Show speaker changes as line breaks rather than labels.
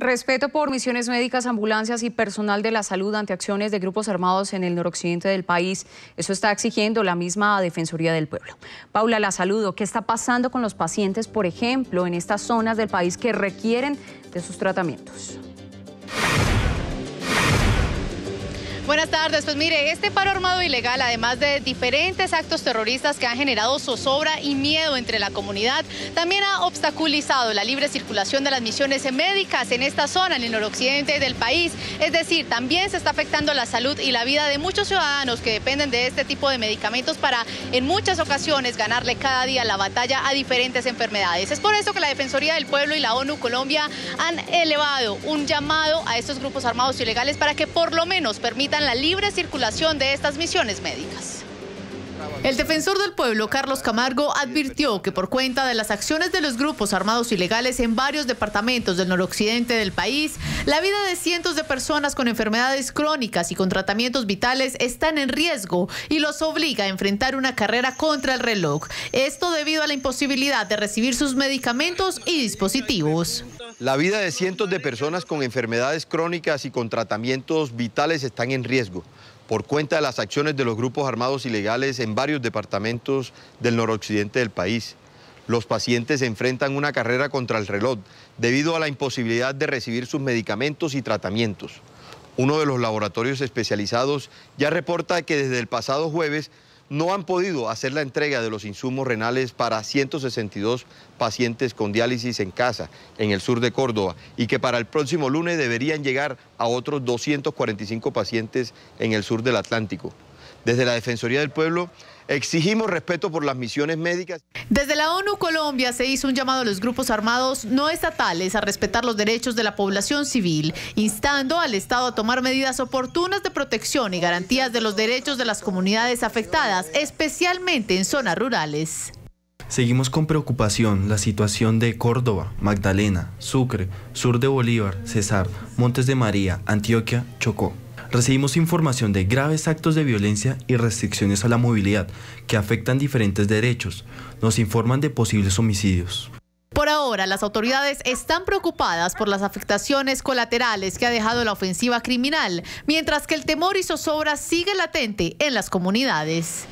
Respeto por misiones médicas, ambulancias y personal de la salud ante acciones de grupos armados en el noroccidente del país. Eso está exigiendo la misma Defensoría del Pueblo. Paula, la saludo. ¿Qué está pasando con los pacientes, por ejemplo, en estas zonas del país que requieren de sus tratamientos?
Buenas tardes. Pues mire, este paro armado ilegal, además de diferentes actos terroristas que han generado zozobra y miedo entre la comunidad, también ha obstaculizado la libre circulación de las misiones médicas en esta zona, en el noroccidente del país. Es decir, también se está afectando la salud y la vida de muchos ciudadanos que dependen de este tipo de medicamentos para, en muchas ocasiones, ganarle cada día la batalla a diferentes enfermedades. Es por eso que la Defensoría del Pueblo y la ONU Colombia han elevado un llamado a estos grupos armados ilegales para que por lo menos permitan la libre circulación de estas misiones médicas. El defensor del pueblo, Carlos Camargo, advirtió que por cuenta de las acciones de los grupos armados ilegales en varios departamentos del noroccidente del país, la vida de cientos de personas con enfermedades crónicas y con tratamientos vitales están en riesgo y los obliga a enfrentar una carrera contra el reloj. Esto debido a la imposibilidad de recibir sus medicamentos y dispositivos.
La vida de cientos de personas con enfermedades crónicas y con tratamientos vitales están en riesgo por cuenta de las acciones de los grupos armados ilegales en varios departamentos del noroccidente del país. Los pacientes enfrentan una carrera contra el reloj debido a la imposibilidad de recibir sus medicamentos y tratamientos. Uno de los laboratorios especializados ya reporta que desde el pasado jueves no han podido hacer la entrega de los insumos renales para 162 pacientes con diálisis en casa, en el sur de Córdoba, y que para el próximo lunes deberían llegar a otros 245 pacientes en el sur del Atlántico. Desde la Defensoría del Pueblo Exigimos respeto por las misiones médicas.
Desde la ONU Colombia se hizo un llamado a los grupos armados no estatales a respetar los derechos de la población civil, instando al Estado a tomar medidas oportunas de protección y garantías de los derechos de las comunidades afectadas, especialmente en zonas rurales.
Seguimos con preocupación la situación de Córdoba, Magdalena, Sucre, sur de Bolívar, Cesar, Montes de María, Antioquia, Chocó recibimos información de graves actos de violencia y restricciones a la movilidad que afectan diferentes derechos. Nos informan de posibles homicidios.
Por ahora, las autoridades están preocupadas por las afectaciones colaterales que ha dejado la ofensiva criminal, mientras que el temor y zozobra sigue latente en las comunidades.